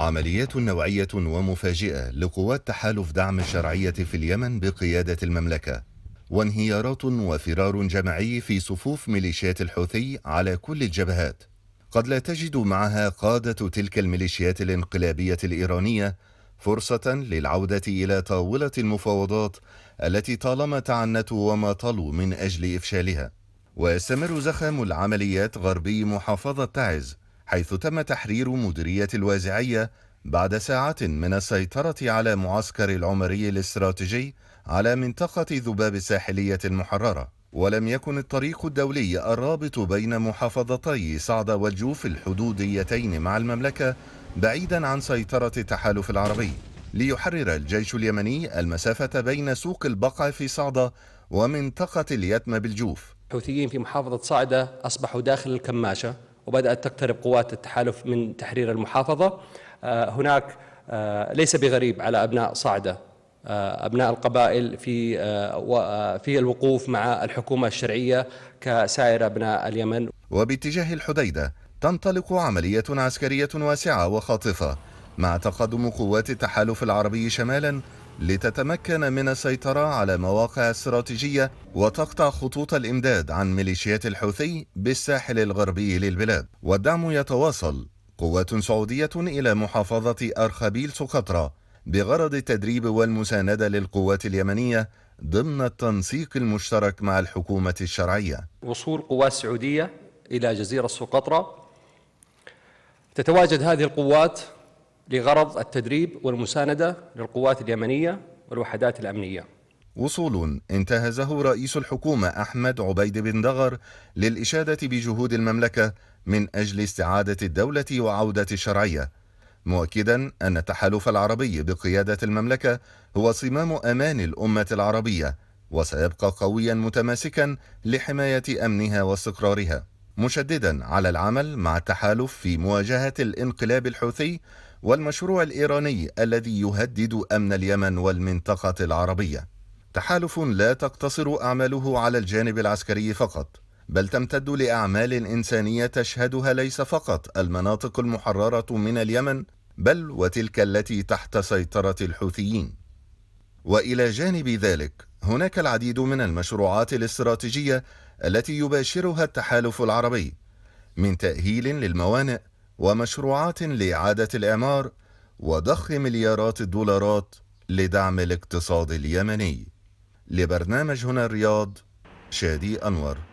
عمليات نوعية ومفاجئة لقوات تحالف دعم الشرعية في اليمن بقيادة المملكة وانهيارات وفرار جماعي في صفوف ميليشيات الحوثي على كل الجبهات قد لا تجد معها قادة تلك الميليشيات الانقلابية الإيرانية فرصة للعودة إلى طاولة المفاوضات التي طالما تعنتوا وما طلوا من أجل إفشالها ويستمر زخم العمليات غربي محافظة تعز حيث تم تحرير مديرية الوازعية بعد ساعات من السيطرة على معسكر العمري الاستراتيجي على منطقة ذباب الساحلية المحررة ولم يكن الطريق الدولي الرابط بين محافظتي صعدة والجوف الحدوديتين مع المملكة بعيدا عن سيطرة التحالف العربي ليحرر الجيش اليمني المسافة بين سوق البقع في صعدة ومنطقة اليتم بالجوف الحوثيين في محافظة صعدة أصبحوا داخل الكماشة وبدأت تقترب قوات التحالف من تحرير المحافظة آه، هناك آه، ليس بغريب على أبناء صعدة آه، أبناء القبائل في في الوقوف مع الحكومة الشرعية كسائر أبناء اليمن وباتجاه الحديدة تنطلق عملية عسكرية واسعة وخاطفة مع تقدم قوات التحالف العربي شمالا لتتمكن من السيطرة على مواقع استراتيجية وتقطع خطوط الإمداد عن ميليشيات الحوثي بالساحل الغربي للبلاد والدعم يتواصل قوات سعودية إلى محافظة أرخبيل سقطرى بغرض التدريب والمساندة للقوات اليمنية ضمن التنسيق المشترك مع الحكومة الشرعية وصول قوات سعودية إلى جزيرة سقطرى تتواجد هذه القوات لغرض التدريب والمساندة للقوات اليمنية والوحدات الأمنية وصول انتهزه رئيس الحكومة أحمد عبيد بن دغر للإشادة بجهود المملكة من أجل استعادة الدولة وعودة الشرعية مؤكدا أن التحالف العربي بقيادة المملكة هو صمام أمان الأمة العربية وسيبقى قويا متماسكا لحماية أمنها واستقرارها مشددا على العمل مع التحالف في مواجهة الانقلاب الحوثي والمشروع الإيراني الذي يهدد أمن اليمن والمنطقة العربية تحالف لا تقتصر أعماله على الجانب العسكري فقط بل تمتد لأعمال إنسانية تشهدها ليس فقط المناطق المحررة من اليمن بل وتلك التي تحت سيطرة الحوثيين والى جانب ذلك هناك العديد من المشروعات الاستراتيجيه التي يباشرها التحالف العربي من تاهيل للموانئ ومشروعات لإعادة الإعمار وضخ مليارات الدولارات لدعم الاقتصاد اليمني لبرنامج هنا الرياض شادي أنور